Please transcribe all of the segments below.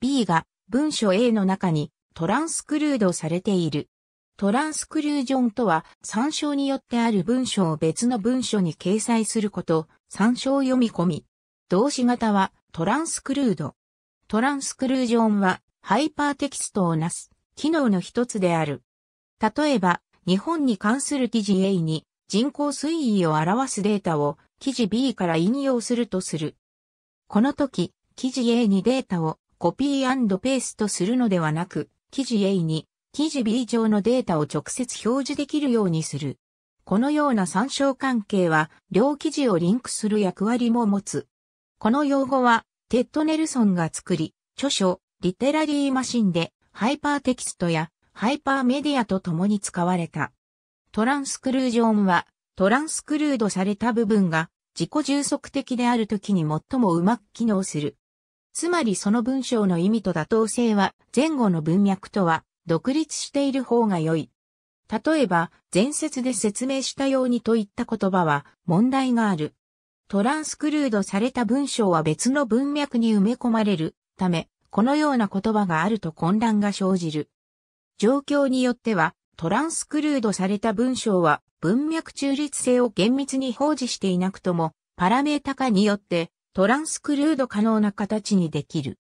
B が文書 A の中にトランスクルードされている。トランスクルージョンとは、参照によってある文書を別の文書に掲載すること、参照読み込み。動詞型はトランスクルード。トランスクルージョンはハイパーテキストをなす機能の一つである。例えば、日本に関する記事 A に人口推移を表すデータを記事 B から引用するとする。この時、記事 A にデータをコピーペーストするのではなく、記事 A に記事 B 上のデータを直接表示できるようにする。このような参照関係は、両記事をリンクする役割も持つ。この用語は、テッド・ネルソンが作り、著書、リテラリーマシンで、ハイパーテキストや、ハイパーメディアと共に使われた。トランスクルージョンは、トランスクルードされた部分が、自己充足的であるときに最もうまく機能する。つまりその文章の意味と妥当性は前後の文脈とは独立している方が良い。例えば、前節で説明したようにといった言葉は問題がある。トランスクルードされた文章は別の文脈に埋め込まれるため、このような言葉があると混乱が生じる。状況によっては、トランスクルードされた文章は文脈中立性を厳密に保持していなくとも、パラメータ化によってトランスクルード可能な形にできる。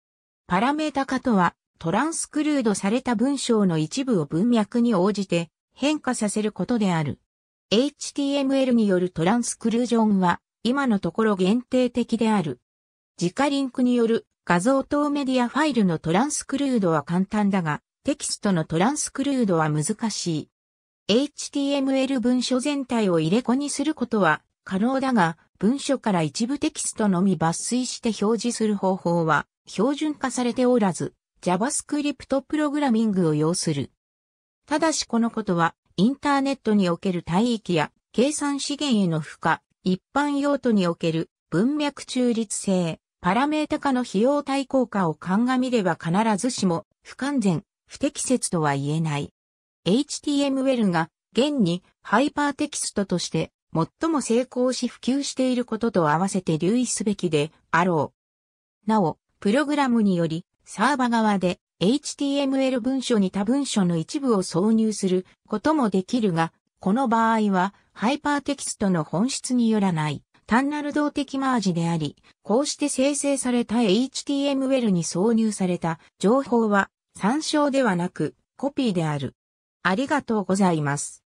パラメータ化とは、トランスクルードされた文章の一部を文脈に応じて変化させることである。HTML によるトランスクルージョンは、今のところ限定的である。直リンクによる画像等メディアファイルのトランスクルードは簡単だが、テキストのトランスクルードは難しい。HTML 文書全体を入れ子にすることは可能だが、文書から一部テキストのみ抜粋して表示する方法は標準化されておらず、JavaScript プログラミングを要する。ただしこのことは、インターネットにおける帯域や計算資源への負荷、一般用途における文脈中立性、パラメータ化の費用対効果を鑑みれば必ずしも不完全、不適切とは言えない。HTML が現にハイパーテキストとして最も成功し普及していることと合わせて留意すべきであろう。なお、プログラムにより、サーバ側で HTML 文書に他文書の一部を挿入することもできるが、この場合はハイパーテキストの本質によらない単なる動的マージであり、こうして生成された HTML に挿入された情報は参照ではなくコピーである。ありがとうございます。